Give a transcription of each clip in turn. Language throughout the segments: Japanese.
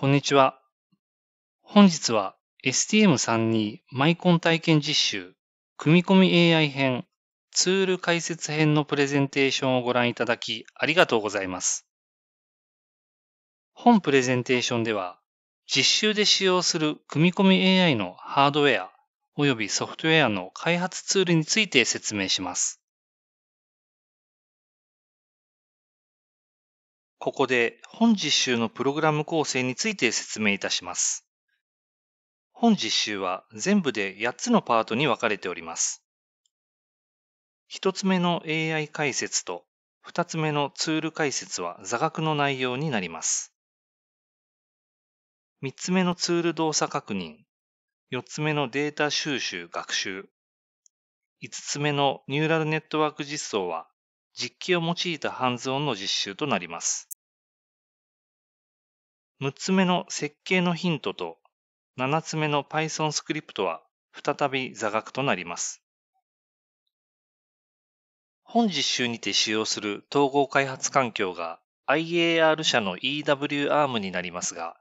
こんにちは。本日は STM32 マイコン体験実習組み込み AI 編ツール解説編のプレゼンテーションをご覧いただきありがとうございます。本プレゼンテーションでは実習で使用する組み込み AI のハードウェア及びソフトウェアの開発ツールについて説明します。ここで本実習のプログラム構成について説明いたします。本実習は全部で8つのパートに分かれております。1つ目の AI 解説と2つ目のツール解説は座学の内容になります。3つ目のツール動作確認、4つ目のデータ収集学習、5つ目のニューラルネットワーク実装は実機を用いたハンズオンの実習となります。6つ目の設計のヒントと7つ目の Python スクリプトは再び座学となります。本実習にて使用する統合開発環境が IAR 社の EWARM になりますが、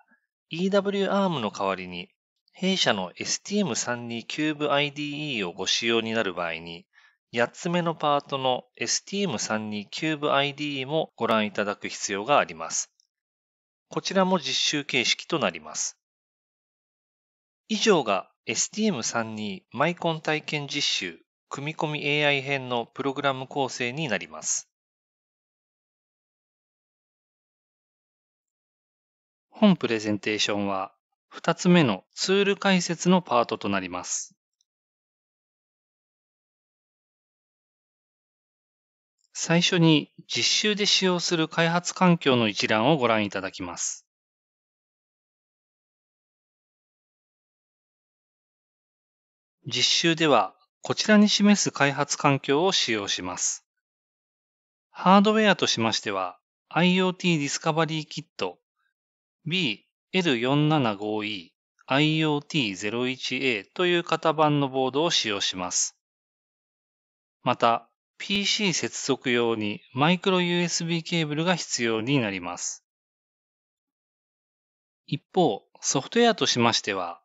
EWARM の代わりに弊社の STM32 Cube IDE をご使用になる場合に、8つ目のパートの STM32 Cube IDE もご覧いただく必要があります。こちらも実習形式となります。以上が STM32 マイコン体験実習組み込み AI 編のプログラム構成になります。本プレゼンテーションは2つ目のツール解説のパートとなります。最初に実習で使用する開発環境の一覧をご覧いただきます。実習ではこちらに示す開発環境を使用します。ハードウェアとしましては IoT ディスカバリーキット BL475E IoT01A という型番のボードを使用します。また、PC 接続用にマイクロ USB ケーブルが必要になります。一方、ソフトウェアとしましては、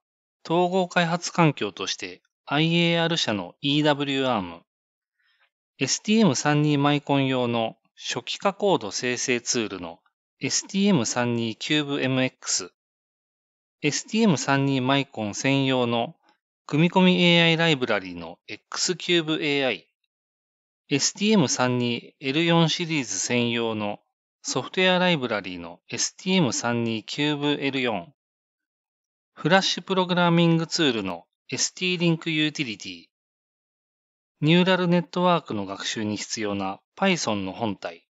統合開発環境として IAR 社の EWARM、STM32 マイコン用の初期化コード生成ツールの STM32 キューブ MX、STM32 マイコン専用の組み込み AI ライブラリの X キューブ AI、STM3 2 L4 シリーズ専用のソフトウェアライブラリーの STM32 Cube L4 フラッシュプログラミングツールの ST-Link Utility ニューラルネットワークの学習に必要な Python の本体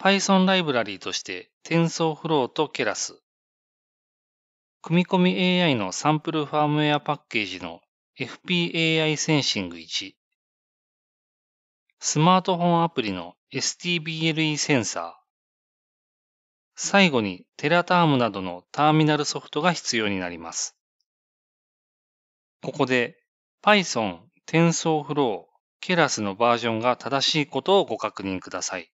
Python ライブラリーとして TensorFlow と Keras 組み込み AI のサンプルファームウェアパッケージの FPAI センシング1スマートフォンアプリの STBLE センサー、最後にテラタームなどのターミナルソフトが必要になります。ここで Python、TensorFlow、Keras のバージョンが正しいことをご確認ください。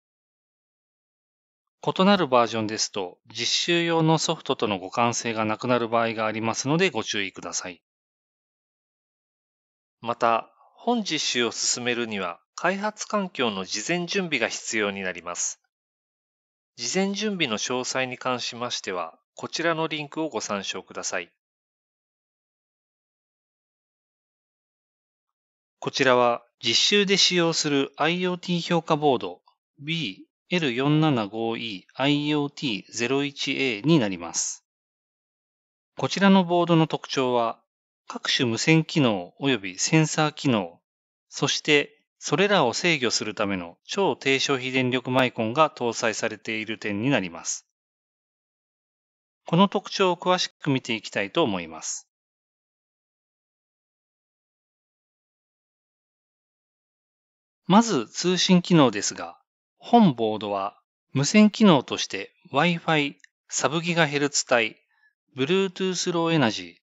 異なるバージョンですと実習用のソフトとの互換性がなくなる場合がありますのでご注意ください。また、本実習を進めるには開発環境の事前準備が必要になります。事前準備の詳細に関しましては、こちらのリンクをご参照ください。こちらは実習で使用する IoT 評価ボード BL475EIoT01A になります。こちらのボードの特徴は各種無線機能及びセンサー機能、そしてそれらを制御するための超低消費電力マイコンが搭載されている点になります。この特徴を詳しく見ていきたいと思います。まず通信機能ですが、本ボードは無線機能として Wi-Fi、サブギガヘルツ帯、Bluetooth ローエナジー、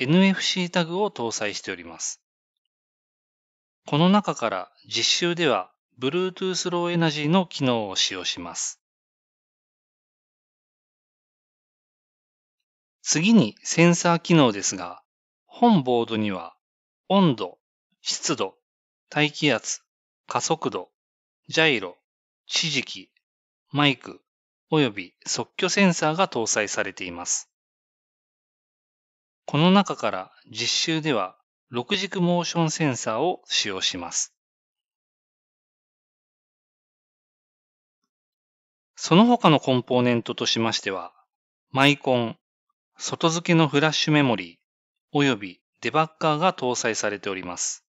NFC タグを搭載しております。この中から実習では Bluetooth Low Energy の機能を使用します。次にセンサー機能ですが、本ボードには温度、湿度、大気圧、加速度、ジャイロ、地磁気、マイク、および即挙センサーが搭載されています。この中から実習では6軸モーションセンサーを使用します。その他のコンポーネントとしましては、マイコン、外付けのフラッシュメモリー、およびデバッカーが搭載されております。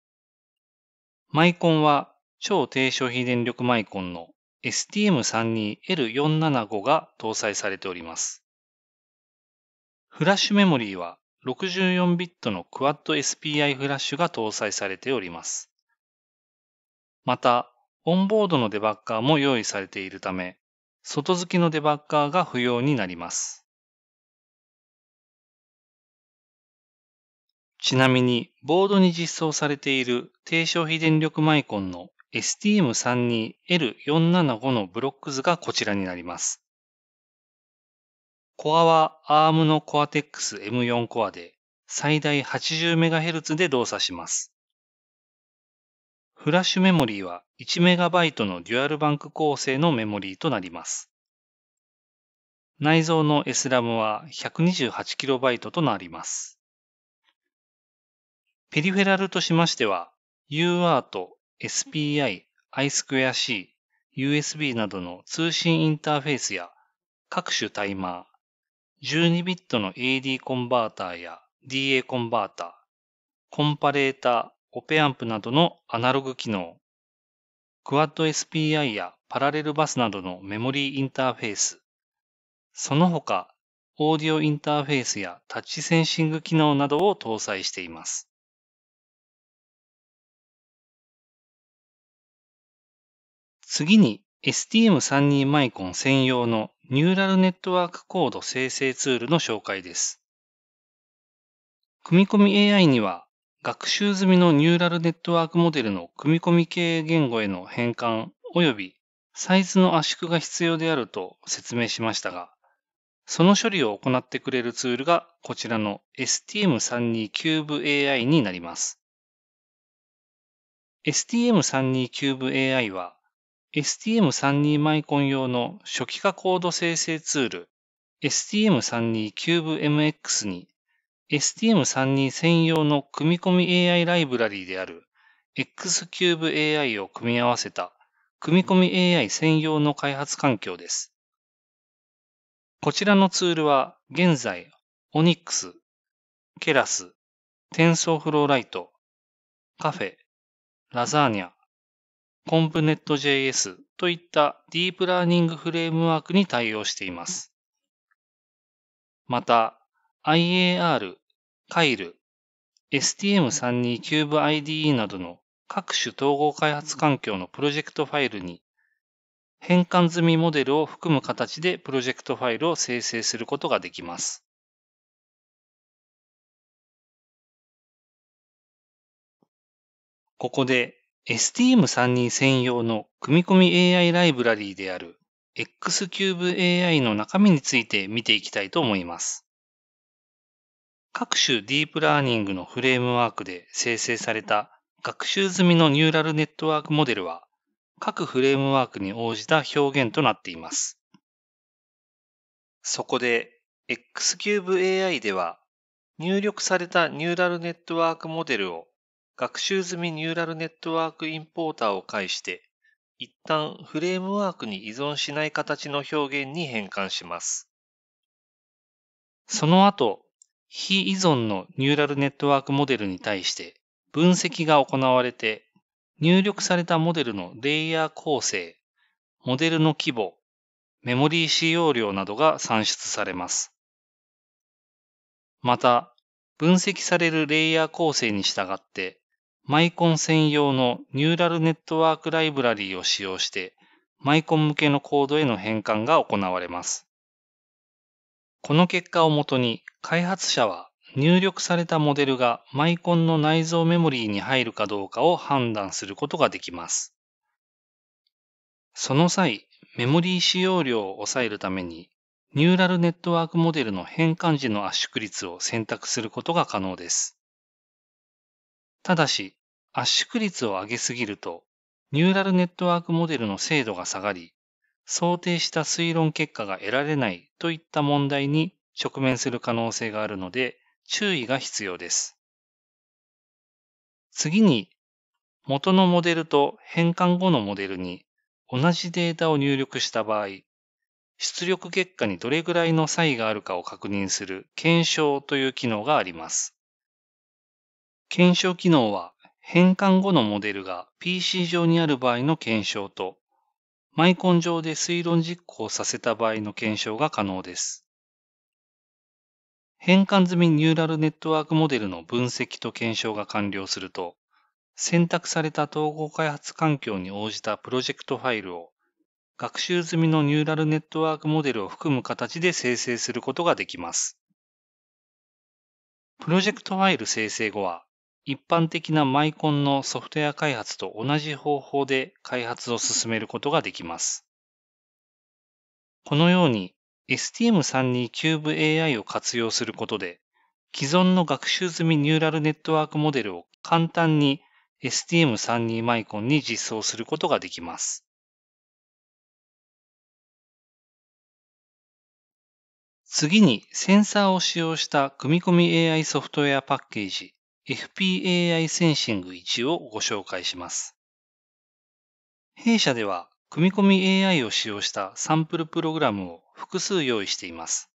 マイコンは超低消費電力マイコンの STM32L475 が搭載されております。フラッシュメモリーは64 b i t の Quad SPI フラッシュが搭載されております。また、オンボードのデバッカーも用意されているため、外付きのデバッカーが不要になります。ちなみに、ボードに実装されている低消費電力マイコンの STM32L475 のブロック図がこちらになります。コアは ARM の Cortex M4 コアで最大 80MHz で動作します。フラッシュメモリーは 1MB のデュアルバンク構成のメモリーとなります。内蔵の SRAM は 128KB となります。ペリフェラルとしましては UART、SPI、I2C、USB などの通信インターフェースや各種タイマー、12ビットの AD コンバーターや DA コンバーター、コンパレーター、オペアンプなどのアナログ機能、クワッド SPI やパラレルバスなどのメモリーインターフェース、その他、オーディオインターフェースやタッチセンシング機能などを搭載しています。次に STM32 マイコン専用のニューラルネットワークコード生成ツールの紹介です。組み込み AI には学習済みのニューラルネットワークモデルの組み込み系言語への変換及びサイズの圧縮が必要であると説明しましたが、その処理を行ってくれるツールがこちらの STM32 キューブ AI になります。STM32 キューブ AI は STM32 マイコン用の初期化コード生成ツール STM32 CubeMX に STM32 専用の組み込み AI ライブラリである XCubeAI を組み合わせた組み込み AI 専用の開発環境です。こちらのツールは現在 Onyx、Keras、TensorFlow Lite、Cafe、ラザーニャ、コンプネット JS といったディープラーニングフレームワークに対応しています。また、IAR、Kyle、s t m 3 2 Cube i d e などの各種統合開発環境のプロジェクトファイルに変換済みモデルを含む形でプロジェクトファイルを生成することができます。ここで STM32 専用の組み込み AI ライブラリーである X c u b e AI の中身について見ていきたいと思います。各種ディープラーニングのフレームワークで生成された学習済みのニューラルネットワークモデルは各フレームワークに応じた表現となっています。そこで X c u b e AI では入力されたニューラルネットワークモデルを学習済みニューラルネットワークインポーターを介して、一旦フレームワークに依存しない形の表現に変換します。その後、非依存のニューラルネットワークモデルに対して分析が行われて、入力されたモデルのレイヤー構成、モデルの規模、メモリー使用量などが算出されます。また、分析されるレイヤー構成に従って、マイコン専用のニューラルネットワークライブラリーを使用して、マイコン向けのコードへの変換が行われます。この結果をもとに、開発者は入力されたモデルがマイコンの内蔵メモリーに入るかどうかを判断することができます。その際、メモリー使用量を抑えるために、ニューラルネットワークモデルの変換時の圧縮率を選択することが可能です。ただし、圧縮率を上げすぎると、ニューラルネットワークモデルの精度が下がり、想定した推論結果が得られないといった問題に直面する可能性があるので、注意が必要です。次に、元のモデルと変換後のモデルに同じデータを入力した場合、出力結果にどれぐらいの差異があるかを確認する検証という機能があります。検証機能は変換後のモデルが PC 上にある場合の検証と、マイコン上で推論実行させた場合の検証が可能です。変換済みニューラルネットワークモデルの分析と検証が完了すると、選択された統合開発環境に応じたプロジェクトファイルを学習済みのニューラルネットワークモデルを含む形で生成することができます。プロジェクトファイル生成後は一般的なマイコンのソフトウェア開発と同じ方法で開発を進めることができます。このように STM32 c u b e AI を活用することで既存の学習済みニューラルネットワークモデルを簡単に STM32 マイコンに実装することができます。次にセンサーを使用した組み込み AI ソフトウェアパッケージ FPAI センシング1をご紹介します。弊社では、組み込み AI を使用したサンプルプログラムを複数用意しています。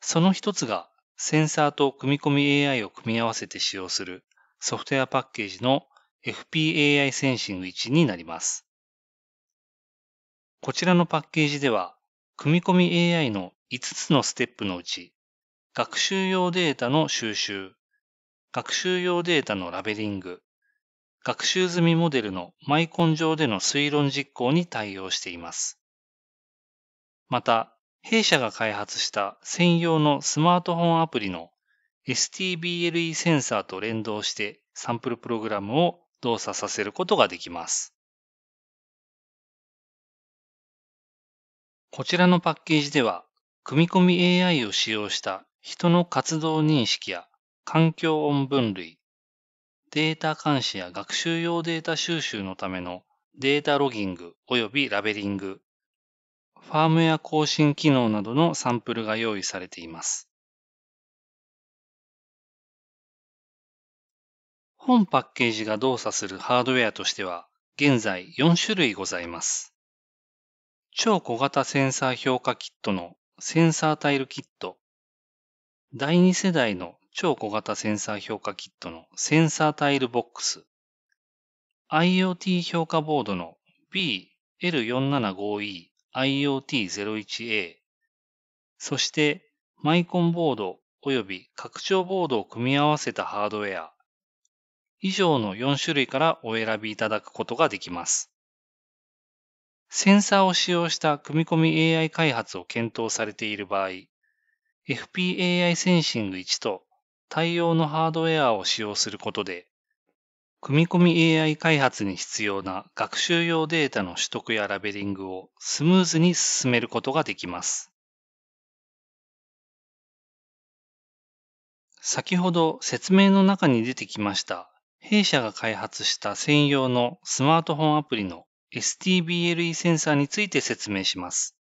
その一つが、センサーと組み込み AI を組み合わせて使用するソフトウェアパッケージの FPAI センシング1になります。こちらのパッケージでは、組み込み AI の5つのステップのうち、学習用データの収集、学習用データのラベリング、学習済みモデルのマイコン上での推論実行に対応しています。また、弊社が開発した専用のスマートフォンアプリの STBLE センサーと連動してサンプルプログラムを動作させることができます。こちらのパッケージでは、組み込み AI を使用した人の活動認識や環境音分類、データ監視や学習用データ収集のためのデータロギング及びラベリング、ファームや更新機能などのサンプルが用意されています。本パッケージが動作するハードウェアとしては、現在4種類ございます。超小型センサー評価キットのセンサータイルキット、第2世代の超小型センサー評価キットのセンサータイルボックス、IoT 評価ボードの BL475E IoT01A、そしてマイコンボード及び拡張ボードを組み合わせたハードウェア、以上の4種類からお選びいただくことができます。センサーを使用した組み込み AI 開発を検討されている場合、FPAI センシング1と対応のハードウェアを使用することで、組み込み AI 開発に必要な学習用データの取得やラベリングをスムーズに進めることができます。先ほど説明の中に出てきました弊社が開発した専用のスマートフォンアプリの STBLE センサーについて説明します。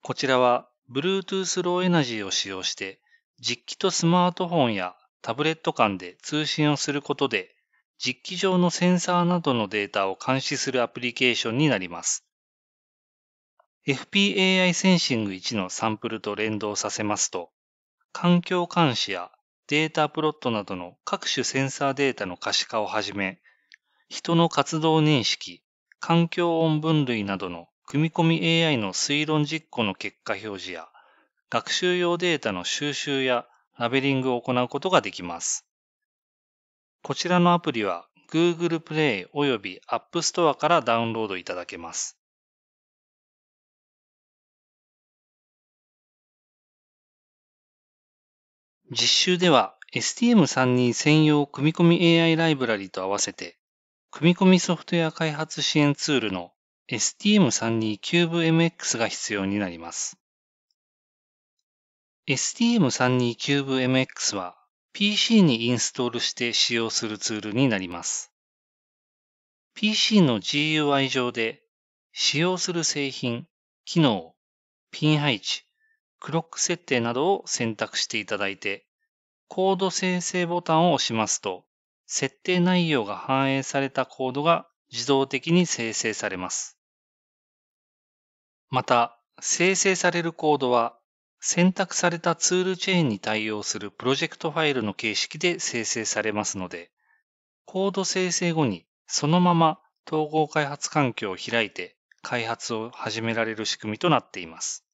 こちらは Bluetooth Low Energy を使用して実機とスマートフォンやタブレット間で通信をすることで、実機上のセンサーなどのデータを監視するアプリケーションになります。FPAI センシング1のサンプルと連動させますと、環境監視やデータプロットなどの各種センサーデータの可視化をはじめ、人の活動認識、環境音分類などの組み込み AI の推論実行の結果表示や、学習用データの収集やラベリングを行うことができます。こちらのアプリは Google Play 及び App Store からダウンロードいただけます。実習では STM32 専用組み込み AI ライブラリと合わせて組み込みソフトウェア開発支援ツールの STM32CubeMX が必要になります。STM32CubeMX は PC にインストールして使用するツールになります。PC の GUI 上で使用する製品、機能、ピン配置、クロック設定などを選択していただいて、コード生成ボタンを押しますと、設定内容が反映されたコードが自動的に生成されます。また、生成されるコードは選択されたツールチェーンに対応するプロジェクトファイルの形式で生成されますので、コード生成後にそのまま統合開発環境を開いて開発を始められる仕組みとなっています。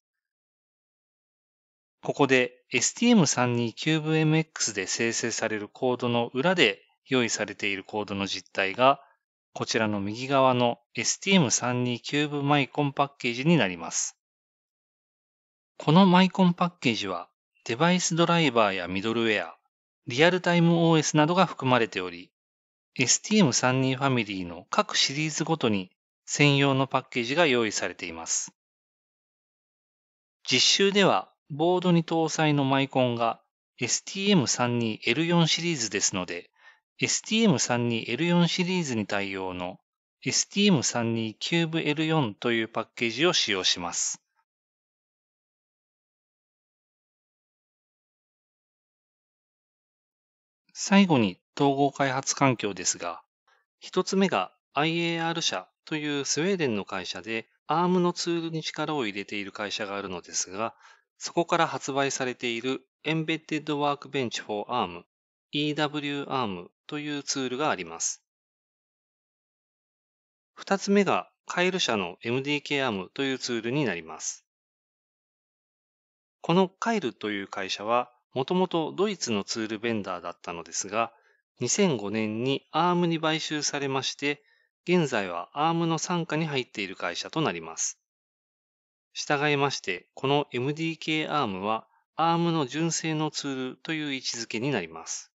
ここで STM32CubeMX で生成されるコードの裏で用意されているコードの実態がこちらの右側の STM32CubeMyCon パッケージになります。このマイコンパッケージはデバイスドライバーやミドルウェア、リアルタイム OS などが含まれており、STM32 ファミリーの各シリーズごとに専用のパッケージが用意されています。実習ではボードに搭載のマイコンが STM32L4 シリーズですので、STM32L4 シリーズに対応の STM32Cube L4 というパッケージを使用します。最後に統合開発環境ですが、一つ目が IAR 社というスウェーデンの会社で ARM のツールに力を入れている会社があるのですが、そこから発売されている Embedded Workbench for ARM EWARM というツールがあります。二つ目がカエル社の MDKARM というツールになります。このカイルという会社はもともとドイツのツールベンダーだったのですが、2005年に ARM に買収されまして、現在は ARM の傘下に入っている会社となります。従いまして、この MDK ARM は ARM の純正のツールという位置づけになります。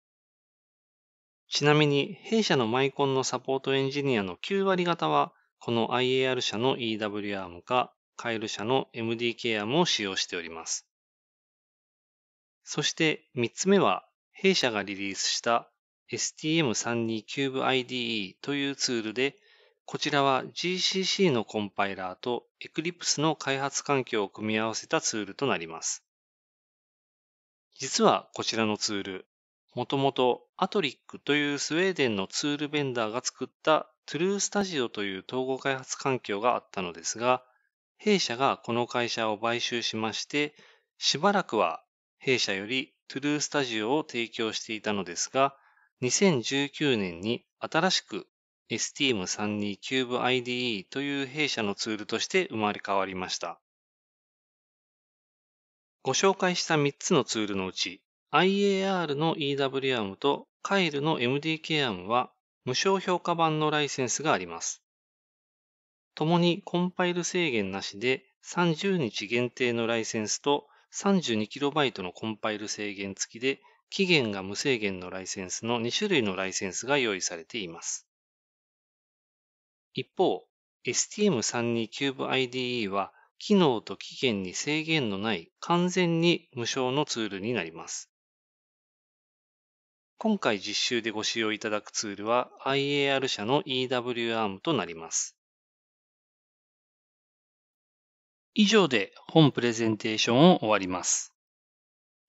ちなみに、弊社のマイコンのサポートエンジニアの9割方は、この IAR 社の EWARM か、カエル社の MDK ARM を使用しております。そして3つ目は、弊社がリリースした STM32 CubeIDE というツールで、こちらは GCC のコンパイラーと Eclipse の開発環境を組み合わせたツールとなります。実はこちらのツール、もともと Atoric というスウェーデンのツールベンダーが作った True Studio という統合開発環境があったのですが、弊社がこの会社を買収しまして、しばらくは弊社よりトゥルースタジオを提供していたのですが、2019年に新しく STM32 Cube IDE という弊社のツールとして生まれ変わりました。ご紹介した3つのツールのうち、IAR の EWARM と Kyle の MDKARM は無償評価版のライセンスがあります。共にコンパイル制限なしで30日限定のライセンスと 32KB のコンパイル制限付きで、期限が無制限のライセンスの2種類のライセンスが用意されています。一方、STM32CubeIDE は、機能と期限に制限のない完全に無償のツールになります。今回実習でご使用いただくツールは IAR 社の EWARM となります。以上で本プレゼンテーションを終わります。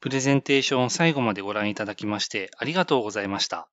プレゼンテーションを最後までご覧いただきましてありがとうございました。